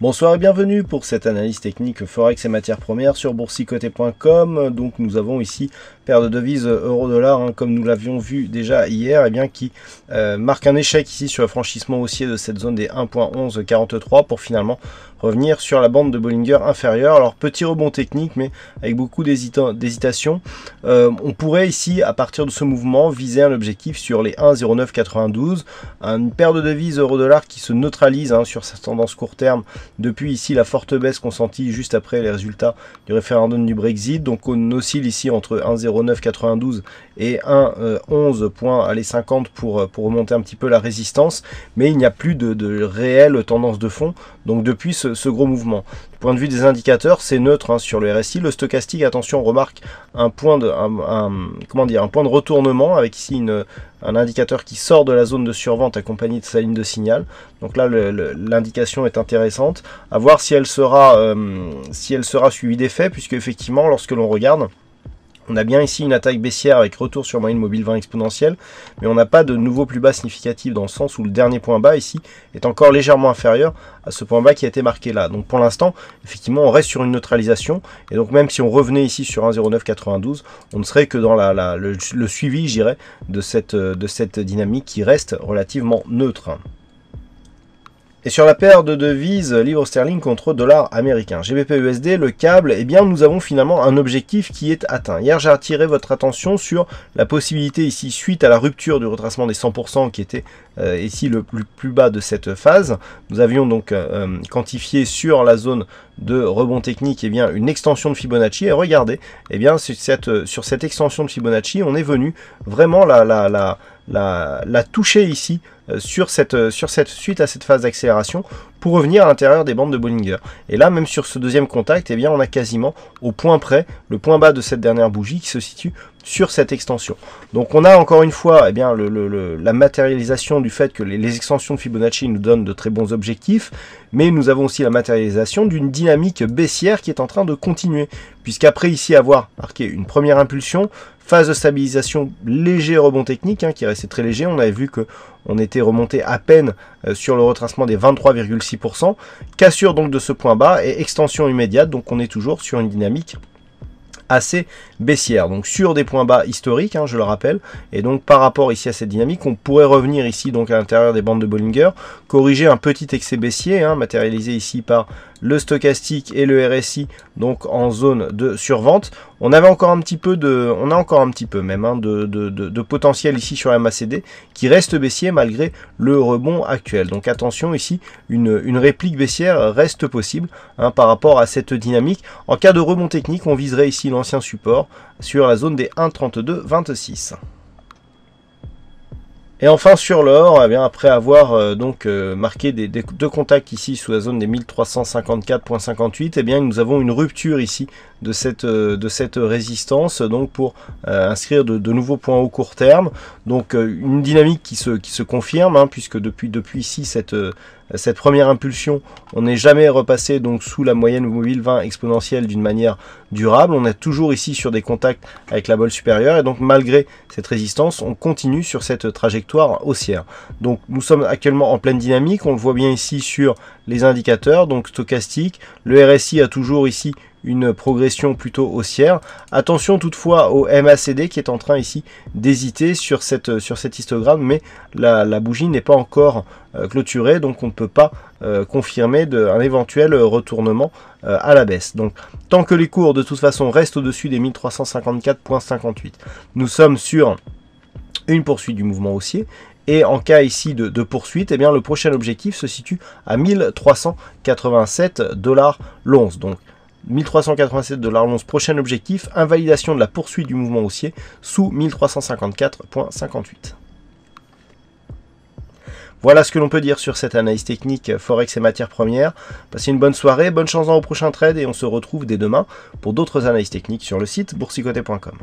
Bonsoir et bienvenue pour cette analyse technique Forex et matières premières sur boursicoté.com. Donc nous avons ici paire de devises euh, euro-dollar, hein, comme nous l'avions vu déjà hier, et eh bien qui euh, marque un échec ici sur le franchissement haussier de cette zone des 1.1143 pour finalement revenir sur la bande de Bollinger inférieure. Alors petit rebond technique, mais avec beaucoup d'hésitation. Euh, on pourrait ici, à partir de ce mouvement, viser un objectif sur les 1,0992, une paire de devises euro-dollar qui se neutralise hein, sur sa tendance court terme depuis ici la forte baisse consentie juste après les résultats du référendum du Brexit. Donc on oscille ici entre 1,0 9,92 et 1,11 euh, points, allez 50 pour, euh, pour remonter un petit peu la résistance, mais il n'y a plus de, réelle tendance de fond, donc depuis ce, gros mouvement. Du point de vue des indicateurs, c'est neutre hein, sur le RSI. Le stochastique, attention, remarque un point de, comment dire, un point de retournement avec ici une, un indicateur qui sort de la zone de survente accompagné de sa ligne de signal. Donc là, l'indication est intéressante. À voir si elle sera, euh, si elle sera suivie d'effet, puisque effectivement, lorsque l'on regarde, on a bien ici une attaque baissière avec retour sur moyenne mobile 20 exponentielle, mais on n'a pas de nouveau plus bas significatif dans le sens où le dernier point bas ici est encore légèrement inférieur à ce point bas qui a été marqué là. Donc pour l'instant, effectivement, on reste sur une neutralisation, et donc même si on revenait ici sur 1,0992, on ne serait que dans le, suivi, je euh, de cette dynamique qui reste relativement neutre. Et sur la paire de devises livre sterling contre dollar américain, GBP-USD, le câble, eh bien nous avons finalement un objectif qui est atteint. Hier j'ai attiré votre attention sur la possibilité ici, suite à la rupture du retracement des 100% qui était euh, ici le plus, bas de cette phase, nous avions donc euh, euh, quantifié sur la zone de rebond technique eh bien, une extension de Fibonacci. Et regardez, eh bien, sur, cette, extension de Fibonacci, on est venu vraiment la toucher ici euh, sur cette, euh, sur cette suite à cette phase d'accélération pour revenir à l'intérieur des bandes de Bollinger. Et là, même sur ce deuxième contact, eh bien, on a quasiment au point près le point bas de cette dernière bougie qui se situe sur cette extension. Donc on a encore une fois eh bien, le, la matérialisation du fait que les, extensions de Fibonacci nous donnent de très bons objectifs, mais nous avons aussi la matérialisation d'une dynamique baissière qui est en train de continuer, puisqu'après ici avoir marqué une première impulsion, phase de stabilisation, léger rebond technique hein, qui restait très léger, on avait vu que on était remonté à peine euh, sur le retracement des 23,6%. Cassure donc de ce point bas et extension immédiate, donc on est toujours sur une dynamique assez baissière, donc sur des points bas historiques, hein, je le rappelle, et donc par rapport ici à cette dynamique, on pourrait revenir ici donc à l'intérieur des bandes de Bollinger, corriger un petit excès baissier, hein, matérialisé ici par le stochastique et le RSI donc en zone de survente. On avait encore un petit peu de, on a encore un petit peu même hein, de, potentiel ici sur MACD qui reste baissier malgré le rebond actuel. Donc attention ici, une, une réplique baissière reste possible hein, par rapport à cette dynamique. En cas de rebond technique, on viserait ici l'ancien support sur la zone des 1,3226. Et enfin sur l'or, eh après avoir euh, donc euh, marqué des, deux contacts ici sous la zone des 1354.58, eh bien nous avons une rupture ici de cette, euh, de cette résistance donc pour inscrire de, nouveaux points au court terme. Donc une dynamique qui se, qui se confirme hein, puisque depuis, depuis ici cette cette première impulsion, on n'est jamais repassé donc sous la moyenne mobile 20 exponentielle d'une manière durable. On est toujours ici sur des contacts avec la bolle supérieure et donc malgré cette résistance, on continue sur cette trajectoire haussière. Donc nous sommes actuellement en pleine dynamique, on le voit bien ici sur les indicateurs, donc stochastique. Le RSI a toujours ici une progression plutôt haussière. Attention toutefois au MACD qui est en train ici d'hésiter sur, cette, sur cet histogramme, mais la, bougie n'est pas encore euh, clôturée, donc on ne peut pas euh, confirmer de, un éventuel retournement euh, à la baisse. Donc tant que les cours de toute façon restent au-dessus des 1354.58, nous sommes sur une poursuite du mouvement haussier et en cas ici de, poursuite, et eh bien, le prochain objectif se situe à 1387 dollars l'once. Donc 1387 de l'annonce, prochain objectif, invalidation de la poursuite du mouvement haussier sous 1354.58. Voilà ce que l'on peut dire sur cette analyse technique euh, Forex et matières premières. Passez une bonne soirée, bonne chance dans vos prochains trades et on se retrouve dès demain pour d'autres analyses techniques sur le site boursicoté.com.